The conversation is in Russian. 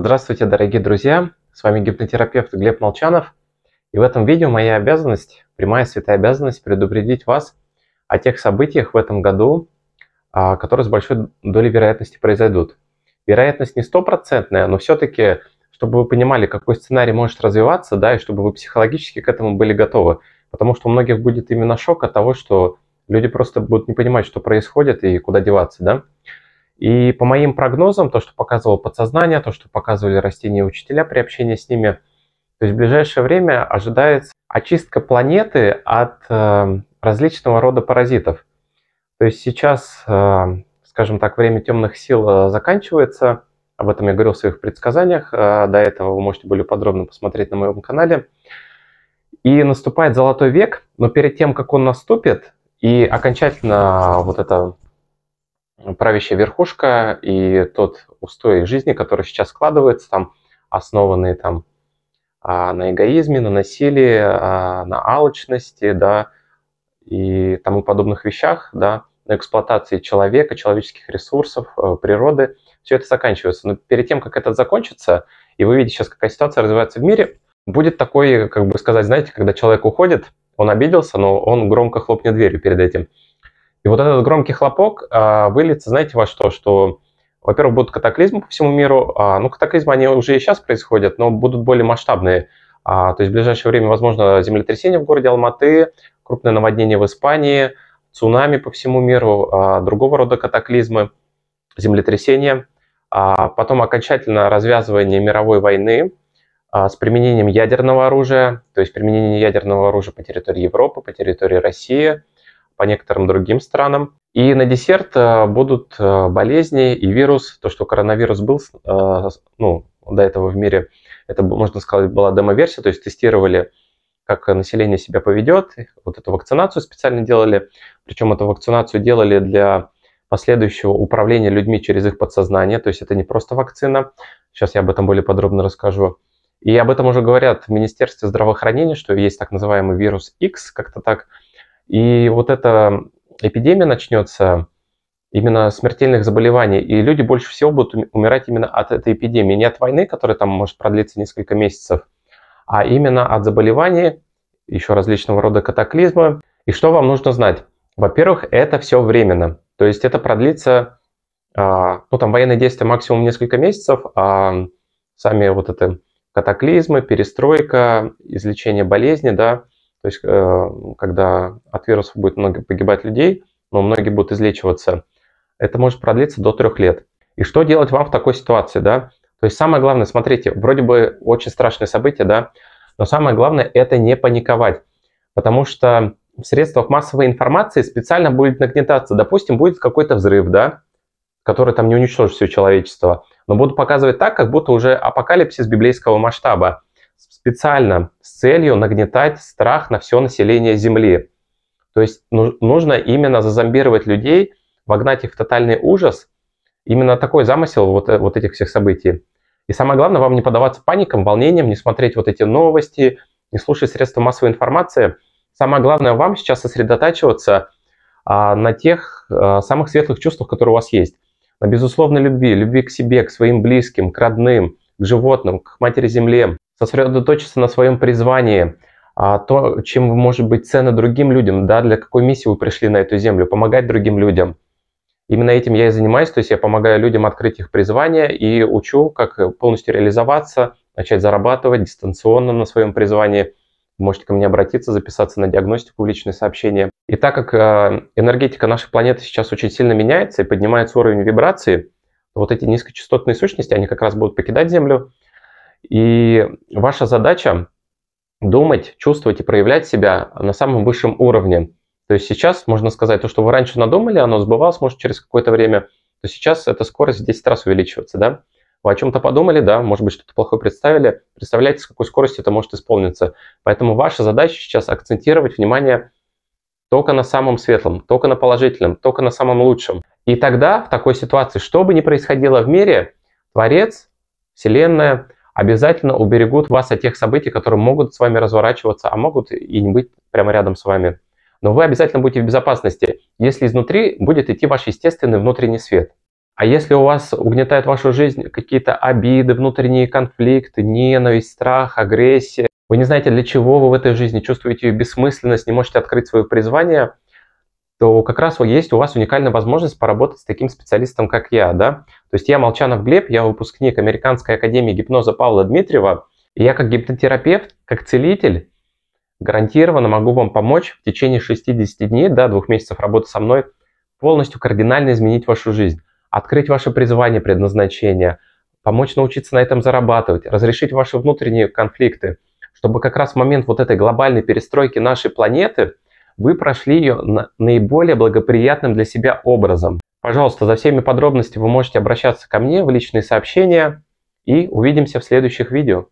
Здравствуйте, дорогие друзья! С вами гипнотерапевт Глеб Молчанов. И в этом видео моя обязанность, прямая святая обязанность, предупредить вас о тех событиях в этом году, а, которые с большой долей вероятности произойдут. Вероятность не стопроцентная, но все-таки, чтобы вы понимали, какой сценарий может развиваться, да, и чтобы вы психологически к этому были готовы. Потому что у многих будет именно шок от того, что люди просто будут не понимать, что происходит и куда деваться, да. И по моим прогнозам, то, что показывало подсознание, то, что показывали растения учителя при общении с ними, то есть в ближайшее время ожидается очистка планеты от э, различного рода паразитов. То есть сейчас, э, скажем так, время темных сил э, заканчивается. Об этом я говорил в своих предсказаниях. Э, до этого вы можете более подробно посмотреть на моем канале. И наступает золотой век, но перед тем, как он наступит, и окончательно вот эта правящая верхушка и тот устой жизни, который сейчас складывается, там, основанные там а, на эгоизме, на насилии, а, на алчности, да, и тому подобных вещах, да, на эксплуатации человека, человеческих ресурсов, э, природы, все это заканчивается. Но перед тем, как это закончится, и вы видите сейчас, какая ситуация развивается в мире, будет такой, как бы сказать, знаете, когда человек уходит, он обиделся, но он громко хлопнет дверью перед этим. И вот этот громкий хлопок а, выльется, знаете, во что? Что, во-первых, будут катаклизмы по всему миру. А, ну, катаклизмы, они уже и сейчас происходят, но будут более масштабные. А, то есть в ближайшее время, возможно, землетрясение в городе Алматы, крупное наводнение в Испании, цунами по всему миру, а, другого рода катаклизмы, землетрясения. А, потом окончательно развязывание мировой войны а, с применением ядерного оружия, то есть применение ядерного оружия по территории Европы, по территории России – по некоторым другим странам. И на десерт э, будут э, болезни и вирус. То, что коронавирус был э, ну, до этого в мире, это, можно сказать, была демо-версия, то есть тестировали, как население себя поведет. Вот эту вакцинацию специально делали. Причем эту вакцинацию делали для последующего управления людьми через их подсознание. То есть это не просто вакцина. Сейчас я об этом более подробно расскажу. И об этом уже говорят в Министерстве здравоохранения, что есть так называемый вирус X, как-то так – и вот эта эпидемия начнется именно смертельных заболеваний, и люди больше всего будут умирать именно от этой эпидемии, не от войны, которая там может продлиться несколько месяцев, а именно от заболеваний, еще различного рода катаклизмы. И что вам нужно знать? Во-первых, это все временно, то есть это продлится, а, ну там военные действия максимум несколько месяцев, а сами вот это катаклизмы, перестройка, излечение болезни, да, то есть, э, когда от вирусов будет много погибать людей, но многие будут излечиваться, это может продлиться до трех лет. И что делать вам в такой ситуации, да? То есть самое главное, смотрите, вроде бы очень страшное событие, да, но самое главное это не паниковать, потому что в средствах массовой информации специально будет нагнетаться, допустим, будет какой-то взрыв, да, который там не уничтожит все человечество, но будут показывать так, как будто уже апокалипсис библейского масштаба специально с целью нагнетать страх на все население Земли. То есть ну, нужно именно зазомбировать людей, вогнать их в тотальный ужас. Именно такой замысел вот, э, вот этих всех событий. И самое главное, вам не поддаваться паникам, волнениям, не смотреть вот эти новости, не слушать средства массовой информации. Самое главное вам сейчас сосредотачиваться а, на тех а, самых светлых чувствах, которые у вас есть. На безусловной любви, любви к себе, к своим близким, к родным, к животным, к матери земле сосредоточиться на своем призвании, а, то, чем вы, может быть, ценно другим людям, да, для какой миссии вы пришли на эту землю, помогать другим людям. Именно этим я и занимаюсь, то есть я помогаю людям открыть их призвание и учу, как полностью реализоваться, начать зарабатывать дистанционно на своем призвании. Можете ко мне обратиться, записаться на диагностику в личные сообщения. И так как а, энергетика нашей планеты сейчас очень сильно меняется и поднимается уровень вибрации, вот эти низкочастотные сущности, они как раз будут покидать Землю, и ваша задача думать, чувствовать и проявлять себя на самом высшем уровне. То есть сейчас можно сказать, то, что вы раньше надумали, оно сбывалось, может, через какое-то время, то сейчас эта скорость в 10 раз увеличивается, да? Вы о чем-то подумали, да, может быть, что-то плохое представили, представляете, с какой скоростью это может исполниться. Поэтому ваша задача сейчас акцентировать внимание только на самом светлом, только на положительном, только на самом лучшем. И тогда в такой ситуации, что бы ни происходило в мире, Творец, Вселенная – обязательно уберегут вас от тех событий, которые могут с вами разворачиваться, а могут и не быть прямо рядом с вами. Но вы обязательно будете в безопасности, если изнутри будет идти ваш естественный внутренний свет. А если у вас угнетает вашу жизнь какие-то обиды, внутренние конфликты, ненависть, страх, агрессия, вы не знаете, для чего вы в этой жизни чувствуете ее бессмысленность, не можете открыть свое призвание – то как раз есть у вас уникальная возможность поработать с таким специалистом, как я, да. То есть я Молчанов Глеб, я выпускник Американской академии гипноза Павла Дмитриева, и я как гипнотерапевт, как целитель, гарантированно могу вам помочь в течение 60 дней, да, двух месяцев работы со мной, полностью кардинально изменить вашу жизнь, открыть ваше призвание, предназначение, помочь научиться на этом зарабатывать, разрешить ваши внутренние конфликты, чтобы как раз в момент вот этой глобальной перестройки нашей планеты – вы прошли ее наиболее благоприятным для себя образом. Пожалуйста, за всеми подробностями вы можете обращаться ко мне в личные сообщения и увидимся в следующих видео.